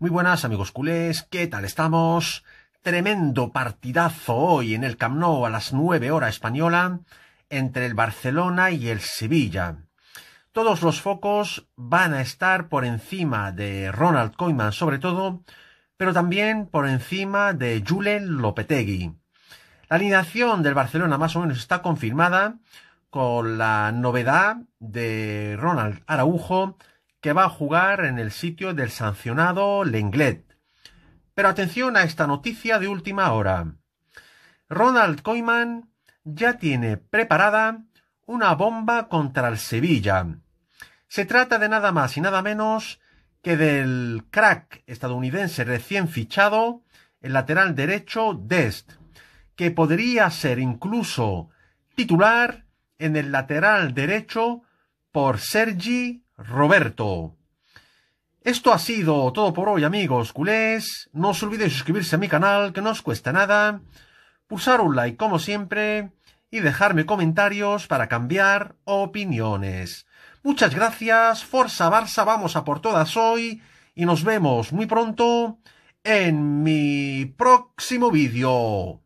Muy buenas amigos culés, ¿qué tal estamos? Tremendo partidazo hoy en el Camp Nou a las 9 hora española entre el Barcelona y el Sevilla. Todos los focos van a estar por encima de Ronald Koeman sobre todo, pero también por encima de Julen Lopetegui. La alineación del Barcelona más o menos está confirmada con la novedad de Ronald Araujo que va a jugar en el sitio del sancionado Lenglet. Pero atención a esta noticia de última hora. Ronald Koeman ya tiene preparada una bomba contra el Sevilla. Se trata de nada más y nada menos que del crack estadounidense recién fichado, el lateral derecho Dest, que podría ser incluso titular en el lateral derecho por Sergi Roberto. Esto ha sido todo por hoy, amigos culés. No os olvidéis suscribirse a mi canal, que no os cuesta nada. Pulsar un like, como siempre. Y dejarme comentarios para cambiar opiniones. Muchas gracias. Forza Barça, vamos a por todas hoy. Y nos vemos muy pronto en mi próximo vídeo.